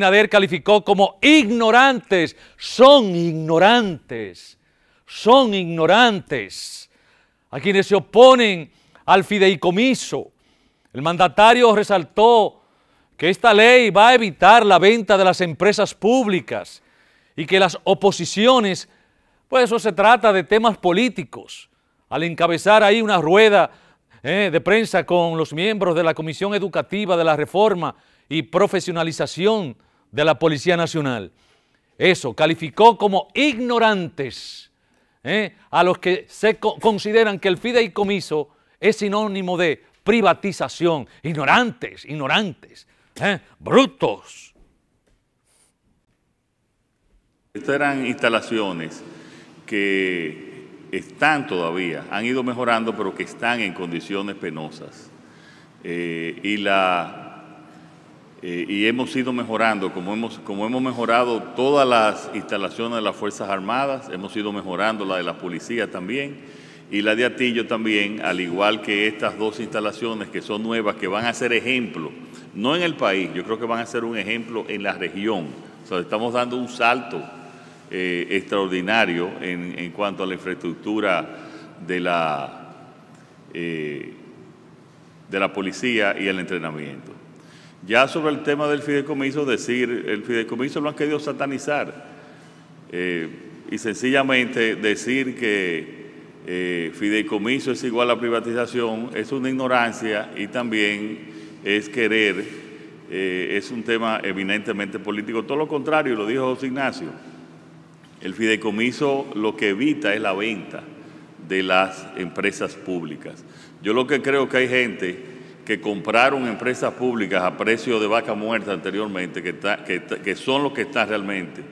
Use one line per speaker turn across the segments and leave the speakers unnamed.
Nader calificó como ignorantes, son ignorantes, son ignorantes a quienes se oponen al fideicomiso. El mandatario resaltó que esta ley va a evitar la venta de las empresas públicas y que las oposiciones, pues eso se trata de temas políticos. Al encabezar ahí una rueda eh, de prensa con los miembros de la Comisión Educativa de la Reforma y Profesionalización de la Policía Nacional. Eso, calificó como ignorantes ¿eh? a los que se consideran que el fideicomiso es sinónimo de privatización. Ignorantes, ignorantes, ¿eh? brutos.
Estas eran instalaciones que están todavía, han ido mejorando, pero que están en condiciones penosas. Eh, y la eh, y hemos ido mejorando, como hemos, mejorado todas las instalaciones de las Fuerzas Armadas, hemos ido mejorando la de la policía también y la de Atillo también, al igual que estas dos instalaciones que son nuevas, que van a ser ejemplo, no en el país, yo creo que van a ser un ejemplo en la región. O sea, estamos dando un salto eh, extraordinario en, cuanto a la infraestructura de la, eh, de la policía y el entrenamiento. Ya sobre el tema del fideicomiso, decir, el fideicomiso lo han querido satanizar eh, y sencillamente decir que eh, fideicomiso es igual a privatización es una ignorancia y también es querer, eh, es un tema eminentemente político. Todo lo contrario, lo dijo José Ignacio, el fideicomiso lo que evita es la venta de las empresas públicas. Yo lo que creo que hay gente que compraron empresas públicas a precio de vaca muerta anteriormente, que, que, son los que están realmente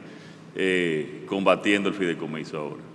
eh, combatiendo el fideicomiso ahora.